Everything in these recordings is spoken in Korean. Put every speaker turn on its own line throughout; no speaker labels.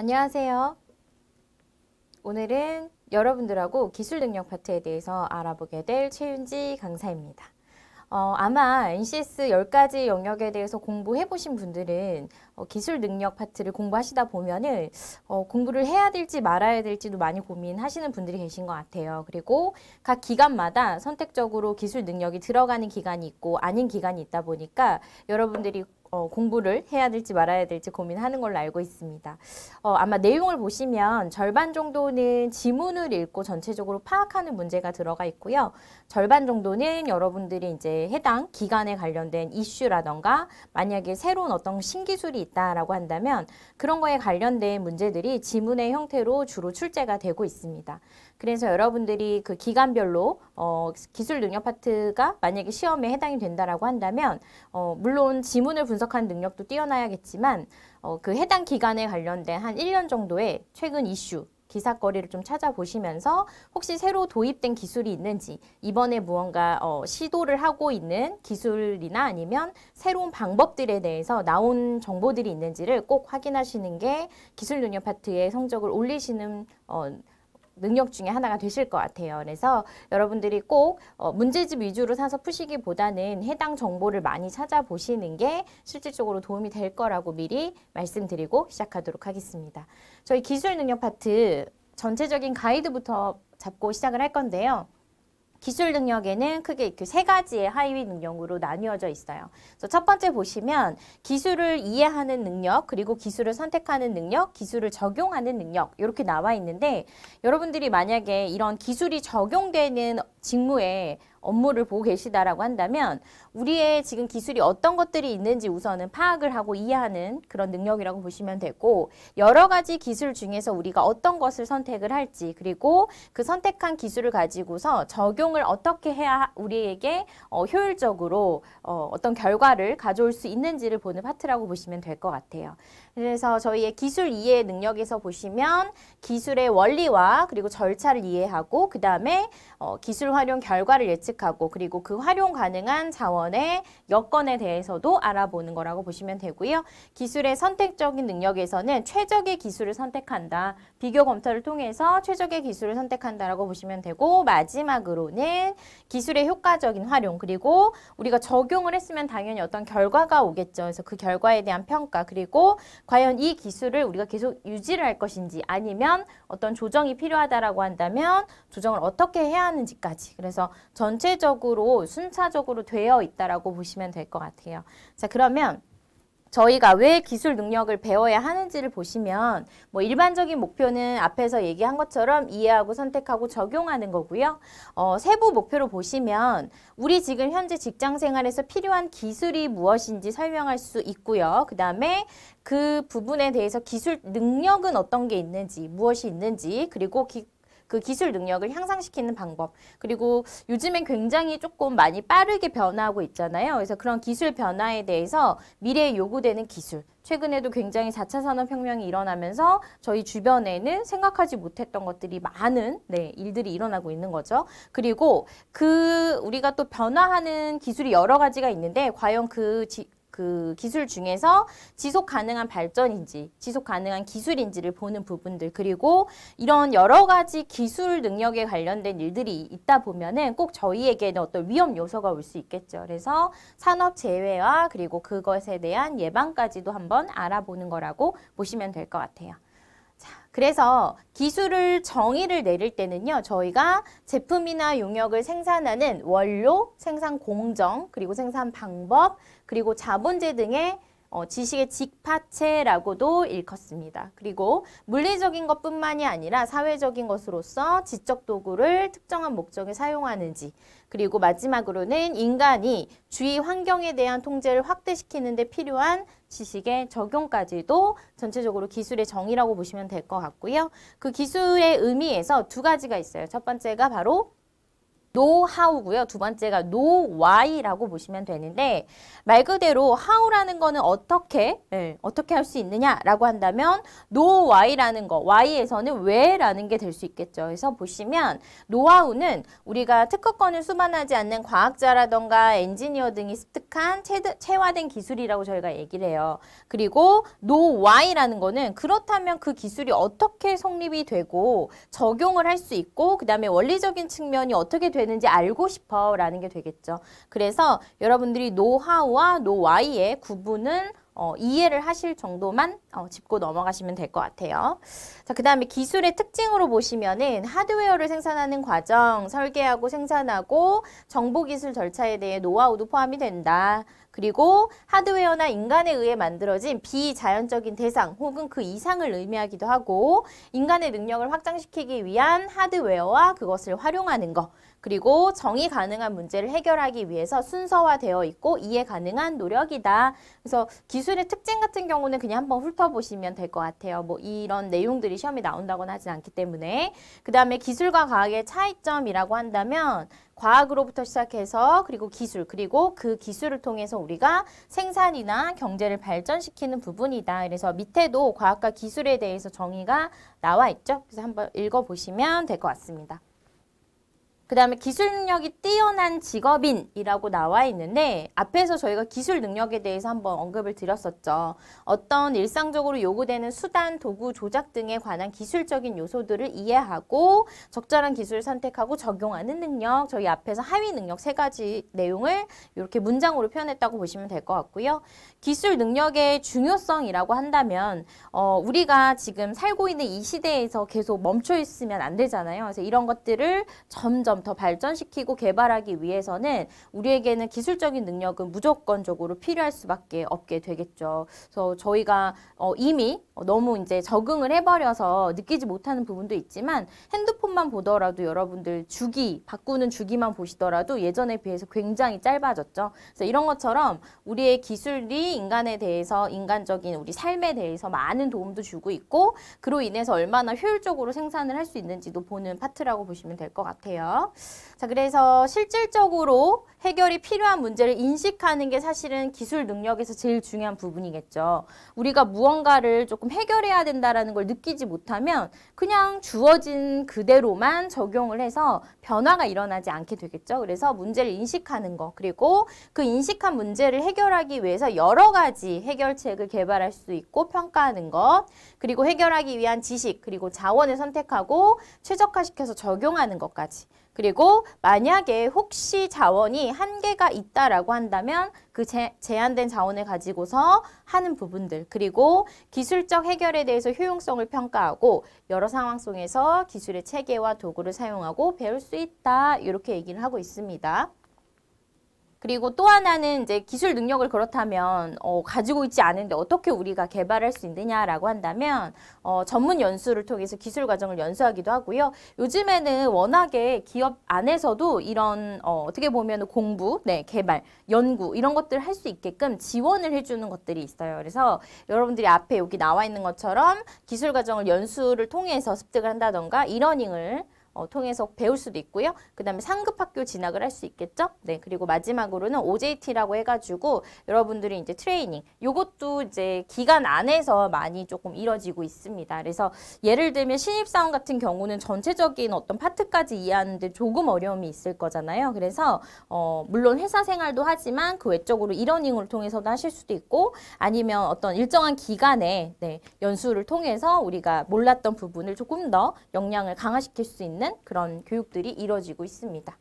안녕하세요. 오늘은 여러분들하고 기술 능력 파트에 대해서 알아보게 될 최윤지 강사입니다. 어, 아마 NCS 10가지 영역에 대해서 공부해 보신 분들은 어, 기술 능력 파트를 공부하시다 보면은 어, 공부를 해야 될지 말아야 될지도 많이 고민하시는 분들이 계신 것 같아요. 그리고 각 기간마다 선택적으로 기술 능력이 들어가는 기간이 있고 아닌 기간이 있다 보니까 여러분들이 어, 공부를 해야 될지 말아야 될지 고민하는 걸로 알고 있습니다. 어, 아마 내용을 보시면 절반 정도는 지문을 읽고 전체적으로 파악하는 문제가 들어가 있고요. 절반 정도는 여러분들이 이제 해당 기관에 관련된 이슈라던가 만약에 새로운 어떤 신기술이 있다라고 한다면 그런 거에 관련된 문제들이 지문의 형태로 주로 출제가 되고 있습니다. 그래서 여러분들이 그 기간별로 어, 기술 능력 파트가 만약에 시험에 해당이 된다라고 한다면 어, 물론 지문을 분석하는 능력도 뛰어나야겠지만 어, 그 해당 기간에 관련된 한 1년 정도의 최근 이슈 기사거리를 좀 찾아보시면서 혹시 새로 도입된 기술이 있는지 이번에 무언가 어, 시도를 하고 있는 기술이나 아니면 새로운 방법들에 대해서 나온 정보들이 있는지를 꼭 확인하시는 게 기술 능력 파트의 성적을 올리시는 어, 능력 중에 하나가 되실 것 같아요. 그래서 여러분들이 꼭 어, 문제집 위주로 사서 푸시기보다는 해당 정보를 많이 찾아보시는 게 실질적으로 도움이 될 거라고 미리 말씀드리고 시작하도록 하겠습니다. 저희 기술 능력 파트 전체적인 가이드부터 잡고 시작을 할 건데요. 기술 능력에는 크게 그세 가지의 하위 능력으로 나뉘어져 있어요. 그래서 첫 번째 보시면 기술을 이해하는 능력, 그리고 기술을 선택하는 능력, 기술을 적용하는 능력 이렇게 나와 있는데 여러분들이 만약에 이런 기술이 적용되는 직무에 업무를 보고 계시다라고 한다면 우리의 지금 기술이 어떤 것들이 있는지 우선은 파악을 하고 이해하는 그런 능력이라고 보시면 되고 여러 가지 기술 중에서 우리가 어떤 것을 선택을 할지 그리고 그 선택한 기술을 가지고서 적용을 어떻게 해야 우리에게 어, 효율적으로 어, 어떤 결과를 가져올 수 있는지를 보는 파트라고 보시면 될 것 같아요. 그래서 저희의 기술 이해 능력에서 보시면 기술의 원리와 그리고 절차를 이해하고 그 다음에 어, 기술 활용 결과를 예측하고 그리고 그 활용 가능한 자원의 여건에 대해서도 알아보는 거라고 보시면 되고요. 기술의 선택적인 능력에서는 최적의 기술을 선택한다. 비교 검토를 통해서 최적의 기술을 선택한다라고 보시면 되고 마지막으로는 기술의 효과적인 활용 그리고 우리가 적용을 했으면 당연히 어떤 결과가 오겠죠. 그래서 그 결과에 대한 평가 그리고 과연 이 기술을 우리가 계속 유지를 할 것인지 아니면 어떤 조정이 필요하다라고 한다면 조정을 어떻게 해야 하는지까지 그래서 전체적으로 순차적으로 되어 있다라고 보시면 될 것 같아요. 자 그러면 저희가 왜 기술 능력을 배워야 하는지를 보시면 뭐 일반적인 목표는 앞에서 얘기한 것처럼 이해하고 선택하고 적용하는 거고요. 어, 세부 목표로 보시면 우리 지금 현재 직장 생활에서 필요한 기술이 무엇인지 설명할 수 있고요. 그 다음에 그 부분에 대해서 기술 능력은 어떤 게 있는지 무엇이 있는지 그리고 기, 그 기술 능력을 향상시키는 방법 그리고 요즘엔 굉장히 조금 많이 빠르게 변화하고 있잖아요. 그래서 그런 기술 변화에 대해서 미래에 요구되는 기술 최근에도 굉장히 4차 산업혁명이 일어나면서 저희 주변에는 생각하지 못했던 것들이 많은 네, 일들이 일어나고 있는 거죠. 그리고 그 우리가 또 변화하는 기술이 여러 가지가 있는데 과연 그 지, 그 기술 중에서 지속 가능한 발전인지 지속 가능한 기술인지를 보는 부분들 그리고 이런 여러 가지 기술 능력에 관련된 일들이 있다 보면은 꼭 저희에게는 어떤 위험 요소가 올 수 있겠죠. 그래서 산업 재해와 그리고 그것에 대한 예방까지도 한번 알아보는 거라고 보시면 될 것 같아요. 그래서 기술을 정의를 내릴 때는요. 저희가 제품이나 용역을 생산하는 원료, 생산 공정, 그리고 생산 방법, 그리고 자본재 등의 어, 지식의 직파체라고도 일컫습니다. 그리고 물리적인 것뿐만이 아니라 사회적인 것으로서 지적 도구를 특정한 목적에 사용하는지 그리고 마지막으로는 인간이 주위 환경에 대한 통제를 확대시키는 데 필요한 지식의 적용까지도 전체적으로 기술의 정의라고 보시면 될 것 같고요. 그 기술의 의미에서 두 가지가 있어요. 첫 번째가 바로 노하우고요. 두 번째가 노와이라고 보시면 되는데 말 그대로 하우라는 거는 어떻게 네, 어떻게 할 수 있느냐라고 한다면 노와이라는 거와이에서는 왜라는 게 될 수 있겠죠. 그래서 보시면 노하우는 우리가 특허권을 수반하지 않는 과학자라던가 엔지니어 등이 습득한 체화된 기술이라고 저희가 얘기를 해요. 그리고 노와이라는 거는 그렇다면 그 기술이 어떻게 성립이 되고 적용을 할 수 있고 그 다음에 원리적인 측면이 어떻게 되 되는지 알고 싶어 라는 게 되겠죠. 그래서 여러분들이 노하우와 노와이의 구분은 어, 이해를 하실 정도만 어, 짚고 넘어가시면 될 것 같아요. 자, 그 다음에 기술의 특징으로 보시면은 하드웨어를 생산하는 과정, 설계하고 생산하고 정보 기술 절차에 대해 노하우도 포함이 된다. 그리고 하드웨어나 인간에 의해 만들어진 비자연적인 대상 혹은 그 이상을 의미하기도 하고 인간의 능력을 확장시키기 위한 하드웨어와 그것을 활용하는 것 그리고 정의 가능한 문제를 해결하기 위해서 순서화되어 있고 이해 가능한 노력이다. 그래서 기술의 특징 같은 경우는 그냥 한번 훑어보시면 될 것 같아요. 뭐 이런 내용들이 시험에 나온다고는 하진 않기 때문에 그 다음에 기술과 과학의 차이점이라고 한다면 과학으로부터 시작해서 그리고 기술 그리고 그 기술을 통해서 우리가 생산이나 경제를 발전시키는 부분이다. 그래서 밑에도 과학과 기술에 대해서 정의가 나와 있죠. 그래서 한번 읽어보시면 될 것 같습니다. 그 다음에 기술 능력이 뛰어난 직업인이라고 나와 있는데 앞에서 저희가 기술 능력에 대해서 한번 언급을 드렸었죠. 어떤 일상적으로 요구되는 수단, 도구, 조작 등에 관한 기술적인 요소들을 이해하고 적절한 기술을 선택하고 적용하는 능력 저희 앞에서 하위 능력 세 가지 내용을 이렇게 문장으로 표현했다고 보시면 될 것 같고요. 기술 능력의 중요성이라고 한다면 어, 우리가 지금 살고 있는 이 시대에서 계속 멈춰 있으면 안 되잖아요. 그래서 이런 것들을 점점 것처더 발전시키고 개발하기 위해서는 우리에게는 기술적인 능력은 무조건적으로 필요할 수밖에 없게 되겠죠. 그래서 저희가 어, 이미 너무 이제 적응을 해버려서 느끼지 못하는 부분도 있지만 핸드폰만 보더라도 여러분들 주기 바꾸는 주기만 보시더라도 예전에 비해서 굉장히 짧아졌죠. 그래서 이런 것처럼 우리의 기술이 인간에 대해서 인간적인 우리 삶에 대해서 많은 도움도 주고 있고 그로 인해서 얼마나 효율적으로 생산을 할 수 있는지도 보는 파트라고 보시면 될 것 같아요. 자, 그래서 실질적으로 해결이 필요한 문제를 인식하는 게 사실은 기술 능력에서 제일 중요한 부분이겠죠. 우리가 무언가를 조금 해결해야 된다라는 걸 느끼지 못하면 그냥 주어진 그대로만 적용을 해서 변화가 일어나지 않게 되겠죠. 그래서 문제를 인식하는 거 그리고 그 인식한 문제를 해결하기 위해서 여러 가지 해결책을 개발할 수 있고 평가하는 것 그리고 해결하기 위한 지식 그리고 자원을 선택하고 최적화시켜서 적용하는 것까지 그리고 만약에 혹시 자원이 한계가 있다라고 한다면 그 제, 제한된 자원을 가지고서 하는 부분들 그리고 기술적 해결에 대해서 효용성을 평가하고 여러 상황 속에서 기술의 체계와 도구를 사용하고 배울 수 있다 이렇게 얘기를 하고 있습니다. 그리고 또 하나는 이제 기술 능력을 그렇다면 어, 가지고 있지 않은데 어떻게 우리가 개발할 수 있느냐라고 한다면 어, 전문 연수를 통해서 기술 과정을 연수하기도 하고요. 요즘에는 워낙에 기업 안에서도 이런 어, 어떻게 보면 공부, 네, 개발, 연구 이런 것들을 할 수 있게끔 지원을 해주는 것들이 있어요. 그래서 여러분들이 앞에 여기 나와 있는 것처럼 기술 과정을 연수를 통해서 습득을 한다던가 이러닝을 어, 통해서 배울 수도 있고요. 그 다음에 상급 학교 진학을 할 수 있겠죠. 네, 그리고 마지막으로는 OJT라고 해가지고 여러분들이 이제 트레이닝, 요것도 이제 기간 안에서 많이 조금 이뤄지고 있습니다. 그래서 예를 들면 신입사원 같은 경우는 전체적인 어떤 파트까지 이해하는데 조금 어려움이 있을 거잖아요. 그래서 어, 물론 회사 생활도 하지만 그 외적으로 이러닝을 통해서도 하실 수도 있고 아니면 어떤 일정한 기간에 네, 연수를 통해서 우리가 몰랐던 부분을 조금 더 역량을 강화시킬 수 있는 있는 그런 교육들이 이루어지고 있습니다.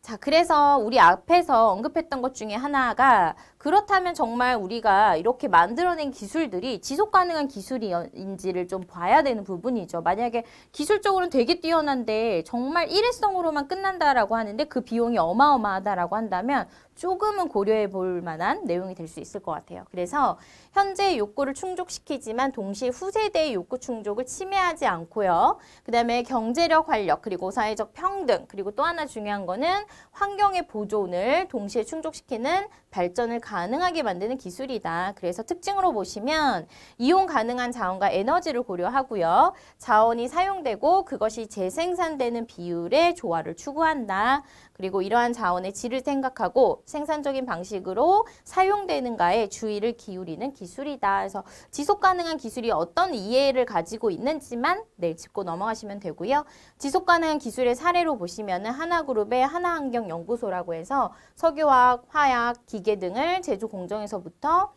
자, 그래서 우리 앞에서 언급했던 것 중에 하나가 그렇다면 정말 우리가 이렇게 만들어낸 기술들이 지속 가능한 기술인지를 좀 봐야 되는 부분이죠. 만약에 기술적으로는 되게 뛰어난데 정말 일회성으로만 끝난다라고 하는데 그 비용이 어마어마하다라고 한다면 조금은 고려해 볼 만한 내용이 될 수 있을 것 같아요. 그래서 현재 욕구를 충족시키지만 동시에 후세대의 욕구 충족을 침해하지 않고요. 그 다음에 경제력 활력 그리고 사회적 평등 그리고 또 하나 중요한 거는 환경의 보존을 동시에 충족시키는 발전을 가능하게 만드는 기술이다. 그래서 특징으로 보시면 이용 가능한 자원과 에너지를 고려하고요. 자원이 사용되고 그것이 재생산되는 비율의 조화를 추구한다. 그리고 이러한 자원의 질을 생각하고 생산적인 방식으로 사용되는가에 주의를 기울이는 기술이다. 그래서 지속 가능한 기술이 어떤 이해를 가지고 있는지만 내일 네, 짚고 넘어가시면 되고요. 지속 가능한 기술의 사례로 보시면은 하나그룹의 하나환경연구소라고 해서 석유화학, 화약, 기계 등을 제조 공정에서부터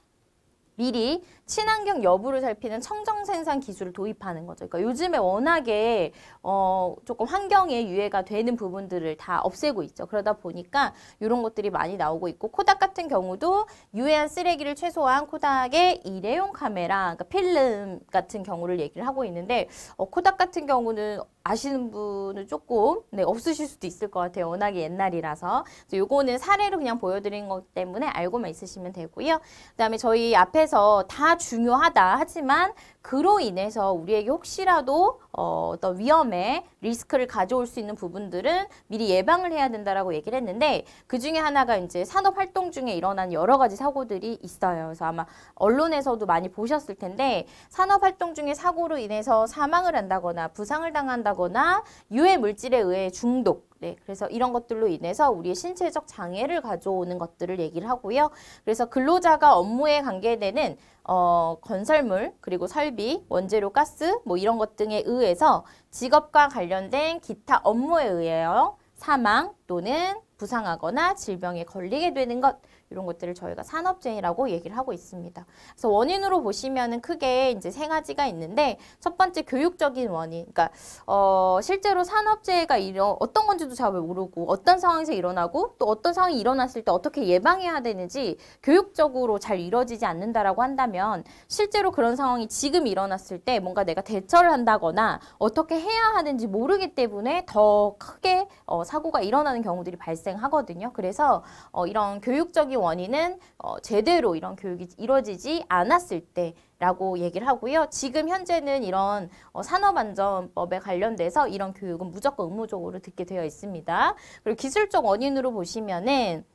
미리 친환경 여부를 살피는 청정 생산 기술을 도입하는 거죠. 그러니까 요즘에 워낙에 어 조금 환경에 유해가 되는 부분들을 다 없애고 있죠. 그러다 보니까 이런 것들이 많이 나오고 있고 코닥 같은 경우도 유해한 쓰레기를 최소화한 코닥의 일회용 카메라, 그러니까 필름 같은 경우를 얘기를 하고 있는데 어 코닥 같은 경우는 아시는 분은 조금 네, 없으실 수도 있을 것 같아요. 워낙에 옛날이라서. 요거는 사례로 그냥 보여드린 것 때문에 알고만 있으시면 되고요. 그다음에 저희 앞에 그래서 다 중요하다 하지만 그로 인해서 우리에게 혹시라도 어, 어떤 위험의 리스크를 가져올 수 있는 부분들은 미리 예방을 해야 된다라고 얘기를 했는데 그 중에 하나가 이제 산업 활동 중에 일어난 여러 가지 사고들이 있어요. 그래서 아마 언론에서도 많이 보셨을 텐데 산업 활동 중에 사고로 인해서 사망을 한다거나 부상을 당한다거나 유해 물질에 의해 중독 네, 그래서 이런 것들로 인해서 우리의 신체적 장애를 가져오는 것들을 얘기를 하고요. 그래서 근로자가 업무에 관계되는 어, 건설물, 그리고 설비, 원재료, 가스 뭐 이런 것 등에 의해서 직업과 관련된 기타 업무에 의하여 사망 또는 부상하거나 질병에 걸리게 되는 것 이런 것들을 저희가 산업재해라고 얘기를 하고 있습니다. 그래서 원인으로 보시면은 크게 이제 세 가지가 있는데 첫 번째 교육적인 원인, 그러니까 어 실제로 산업재해가 일어 어떤 건지도 잘 모르고 어떤 상황에서 일어나고 또 어떤 상황이 일어났을 때 어떻게 예방해야 되는지 교육적으로 잘 이루어지지 않는다라고 한다면 실제로 그런 상황이 지금 일어났을 때 뭔가 내가 대처를 한다거나 어떻게 해야 하는지 모르기 때문에 더 크게 어 사고가 일어나는 경우들이 발생. 발생하거든요. 그래서 어, 이런 교육적인 원인은 어, 제대로 이런 교육이 이루어지지 않았을 때 라고 얘기를 하고요. 지금 현재는 이런 어, 산업안전법에 관련돼서 이런 교육은 무조건 의무적으로 듣게 되어 있습니다. 그리고 기술적 원인으로 보시면은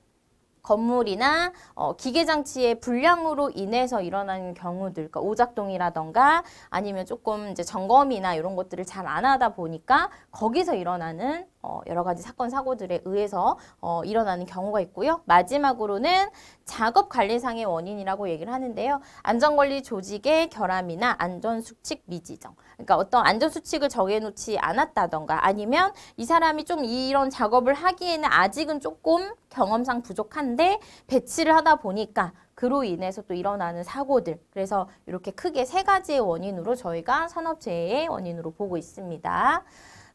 건물이나 어, 기계장치의 불량으로 인해서 일어나는 경우들, 그러니까 오작동이라던가 아니면 조금 이제 점검이나 이런 것들을 잘 안 하다 보니까 거기서 일어나는 어, 여러 가지 사건 사고들에 의해서 어, 일어나는 경우가 있고요. 마지막으로는 작업 관리상의 원인이라고 얘기를 하는데요. 안전관리 조직의 결함이나 안전수칙 미지정. 그러니까 어떤 안전수칙을 정해놓지 않았다던가 아니면 이 사람이 좀 이런 작업을 하기에는 아직은 조금 경험상 부족한데 배치를 하다 보니까 그로 인해서 또 일어나는 사고들 그래서 이렇게 크게 세 가지의 원인으로 저희가 산업재해의 원인으로 보고 있습니다.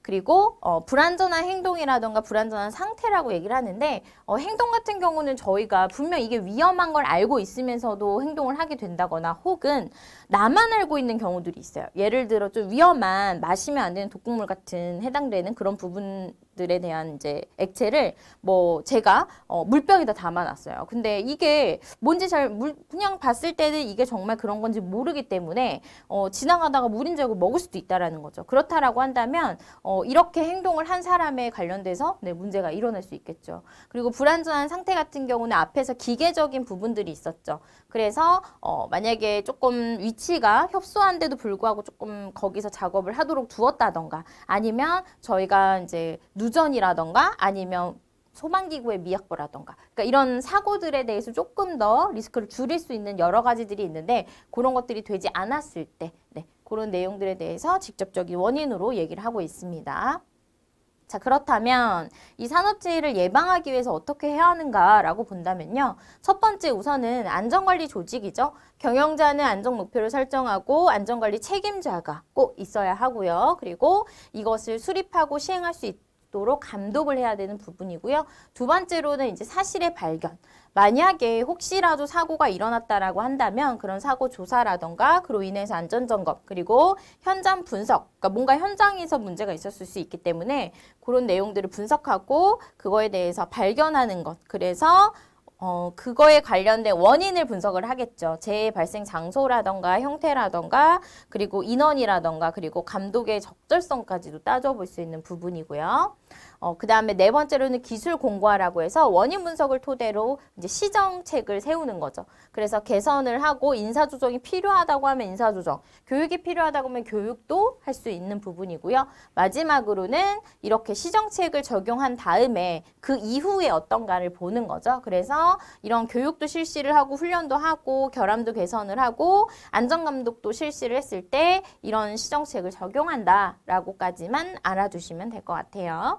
그리고 어, 불안전한 행동이라던가 불안전한 상태라고 얘기를 하는데 어, 행동 같은 경우는 저희가 분명 이게 위험한 걸 알고 있으면서도 행동을 하게 된다거나 혹은 나만 알고 있는 경우들이 있어요. 예를 들어 좀 위험한 마시면 안 되는 독극물 같은 해당되는 그런 부분 것들에 대한 이제 액체를 뭐 제가 어, 물병에다 담아놨어요. 근데 이게 뭔지 잘 물, 그냥 봤을 때는 이게 정말 그런 건지 모르기 때문에 어, 지나가다가 물인 줄 알고 먹을 수도 있다라는 거죠. 그렇다라고 한다면 어, 이렇게 행동을 한 사람에 관련돼서 네, 문제가 일어날 수 있겠죠. 그리고 불안전한 상태 같은 경우는 앞에서 기계적인 부분들이 있었죠. 그래서 어, 만약에 조금 위치가 협소한데도 불구하고 조금 거기서 작업을 하도록 두었다던가 아니면 저희가 이제 누 유전이라던가 아니면 소방기구의 미약부라던가 그러니까 이런 사고들에 대해서 조금 더 리스크를 줄일 수 있는 여러 가지들이 있는데 그런 것들이 되지 않았을 때 네, 그런 내용들에 대해서 직접적인 원인으로 얘기를 하고 있습니다. 자 그렇다면 이 산업재해를 예방하기 위해서 어떻게 해야 하는가라고 본다면요. 첫 번째 우선은 안전관리 조직이죠. 경영자는 안전 목표를 설정하고 안전관리 책임자가 꼭 있어야 하고요. 그리고 이것을 수립하고 시행할 수 있도록 있도록 감독을 해야 되는 부분이고요. 두 번째로는 이제 사실의 발견. 만약에 혹시라도 사고가 일어났다라고 한다면 그런 사고 조사라던가 그로 인해서 안전점검 그리고 현장 분석 그러니까 뭔가 현장에서 문제가 있었을 수 있기 때문에 그런 내용들을 분석하고 그거에 대해서 발견하는 것 그래서 어, 그거에 관련된 원인을 분석을 하겠죠. 재해 발생 장소라던가 형태라던가 그리고 인원이라던가 그리고 감독의 적절성까지도 따져볼 수 있는 부분이고요. 어, 그 다음에 네 번째로는 기술 공과라고 해서 원인 분석을 토대로 이제 시정책을 세우는 거죠. 그래서 개선을 하고 인사조정이 필요하다고 하면 인사조정, 교육이 필요하다고 하면 교육도 할 수 있는 부분이고요. 마지막으로는 이렇게 시정책을 적용한 다음에 그 이후에 어떤가를 보는 거죠. 그래서 이런 교육도 실시를 하고 훈련도 하고 결함도 개선을 하고 안전감독도 실시를 했을 때 이런 시정책을 적용한다라고까지만 알아두시면 될 것 같아요.